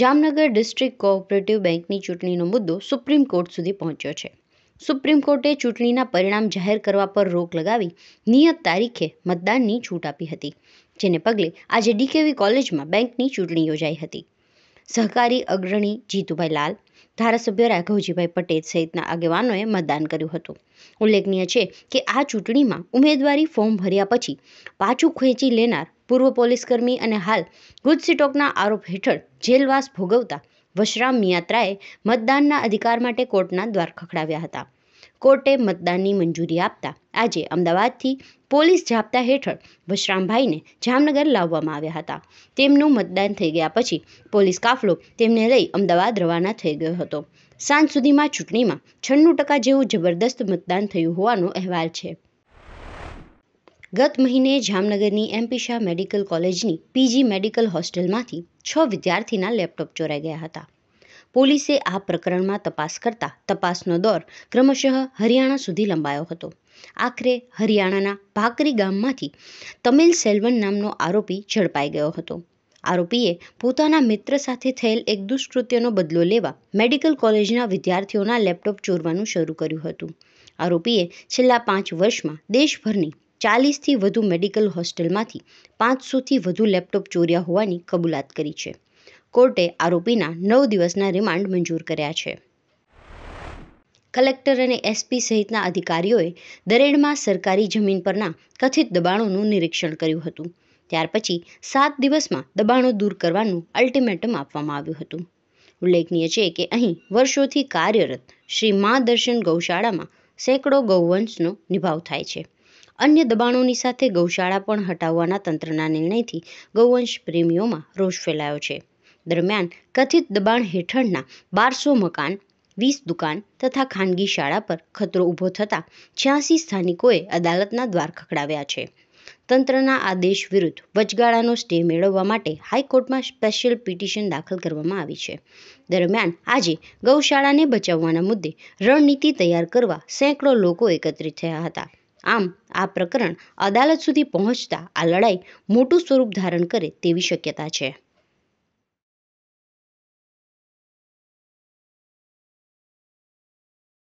Jamnagar district cooperative બેંકની ચૂંટણીનો મુદ્દો સુપ્રીમ કોર્ટ સુધી પહોંચ્યો છે સુપ્રીમ કોર્ટે ચૂંટણીના પરિણામ જાહેર કરવા પર રોક લગાવી નિયત તારીખે મતદાનની છૂટ આપી હતી જેને પગલે આજે ડીકેવી કોલેજમાં બેંકની ચૂંટણી યોજાઈ હતી સહકારી અગ્રણી જીતુભાઈ લાલ ધારાસભ્ય રાઘવજીભાઈ પટેલ સહિતના આગેવાનોએ મતદાન કર્યું હતું ઉલ્લેખનીય છે કે આ ચૂંટણીમાં ઉમેદવારી ફોર્મ ભર્યા પછી પાછું ખેંચી લેનાર પૂર્વ પોલીસકર્મી અને હાલ ગુજસીટોકના આરોપ હેઠળ જેલવાસ ભોગવતા વશરામ મિયાત્રાએ મતદાનના અધિકાર માટે કોર્ટના દ્વાર ખખડાવ્યા હતા કોર્ટે મતદાનની મંજૂરી આપતા આજે અમદાવાદથી પોલીસ જાપ્તા હેઠળ વશરામભાઈને જામનગર લાવવામાં આવ્યા હતા તેમનું મતદાન થઈ ગયા પછી પોલીસ કાફલો તેમને લઈ અમદાવાદ રવાના થઈ ગયો હતો સાંજ સુધીમાં ચૂંટણીમાં છન્નું ટકા જેવું જબરદસ્ત મતદાન થયું હોવાનો અહેવાલ છે ગત મહિને જામનગરની એમપીશા મેડિકલ કોલેજની પીજી મેડિકલ હોસ્ટેલમાંથી છ વિદ્યાર્થીના લેપટોપ ચોરાઈ ગયા હતા પોલીસે આ પ્રકરણમાં તપાસ કરતા તપાસનો દોર ક્રમશઃ હરિયાણા સુધી લંબાયો હતો આખરે હરિયાણાના ભાકરી ગામમાંથી તમિલ સેલ્વન નામનો આરોપી ઝડપાઈ ગયો હતો આરોપીએ પોતાના મિત્ર સાથે થયેલ એક દુષ્કૃત્યનો બદલો લેવા મેડિકલ કોલેજના વિદ્યાર્થીઓના લેપટોપ ચોરવાનું શરૂ કર્યું હતું આરોપીએ છેલ્લા પાંચ વર્ષમાં દેશભરની ચાલીસથી વધુ મેડિકલ હોસ્ટેલમાંથી પાંચસોથી વધુ લેપટોપ ચોર્યા હોવાની કબૂલાત કરી છે કોર્ટે આરોપીના નવ દિવસના રિમાન્ડ મંજૂર કર્યા છે કલેક્ટર અને એસપી સહિતના અધિકારીઓએ દરેડમાં સરકારી જમીન પરના કથિત દબાણોનું નિરીક્ષણ કર્યું હતું ત્યાર પછી સાત દિવસમાં દબાણો દૂર કરવાનું અલ્ટિમેટમ આપવામાં આવ્યું હતું ઉલ્લેખનીય છે કે અહીં વર્ષોથી કાર્યરત શ્રી મા દર્શન ગૌશાળામાં સેંકડો ગૌવંશનો નિભાવ થાય છે અન્ય દબાણોની સાથે ગૌશાળા પણ હટાવવાના તંત્રના નિર્ણયથી ગૌવંશ પ્રેમીઓમાં રોષ ફેલાયો છે દરમિયાન કથિત દબાણ હેઠળના બારસો મકાન વીસ દુકાન તથા ખાનગી શાળા પર ખતરો ઊભો થતાં છ્યાસી સ્થાનિકોએ અદાલતના દ્વાર ખખડાવ્યા છે તંત્રના આદેશ વિરુદ્ધ વચગાળાનો સ્ટે મેળવવા માટે હાઈકોર્ટમાં સ્પેશિયલ પિટિશન દાખલ કરવામાં આવી છે દરમિયાન આજે ગૌશાળાને બચાવવાના મુદ્દે રણનીતિ તૈયાર કરવા સેંકડો લોકો એકત્રિત થયા હતા આમ આ પ્રકરણ અદાલત સુધી પહોંચતા આ લડાઈ મોટું સ્વરૂપ ધારણ કરે તેવી શક્યતા છે